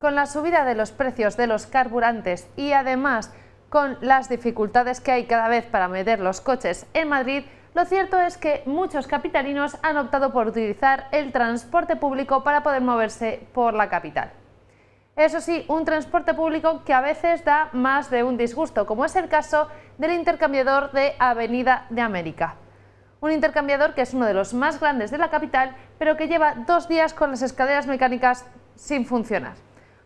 Con la subida de los precios de los carburantes y además con las dificultades que hay cada vez para meter los coches en Madrid, lo cierto es que muchos capitalinos han optado por utilizar el transporte público para poder moverse por la capital. Eso sí, un transporte público que a veces da más de un disgusto, como es el caso del intercambiador de Avenida de América. Un intercambiador que es uno de los más grandes de la capital, pero que lleva dos días con las escaleras mecánicas sin funcionar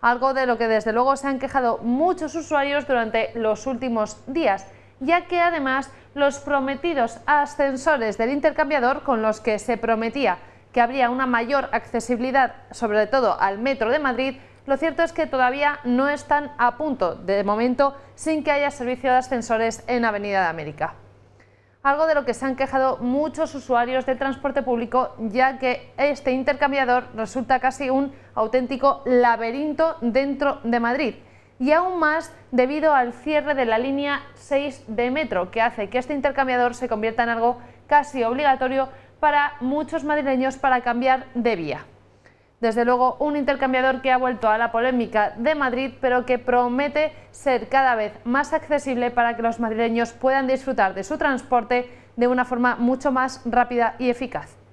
algo de lo que desde luego se han quejado muchos usuarios durante los últimos días, ya que además los prometidos ascensores del intercambiador con los que se prometía que habría una mayor accesibilidad, sobre todo al metro de Madrid, lo cierto es que todavía no están a punto, de momento, sin que haya servicio de ascensores en Avenida de América algo de lo que se han quejado muchos usuarios del transporte público, ya que este intercambiador resulta casi un auténtico laberinto dentro de Madrid. Y aún más debido al cierre de la línea 6 de metro, que hace que este intercambiador se convierta en algo casi obligatorio para muchos madrileños para cambiar de vía. Desde luego, un intercambiador que ha vuelto a la polémica de Madrid, pero que promete ser cada vez más accesible para que los madrileños puedan disfrutar de su transporte de una forma mucho más rápida y eficaz.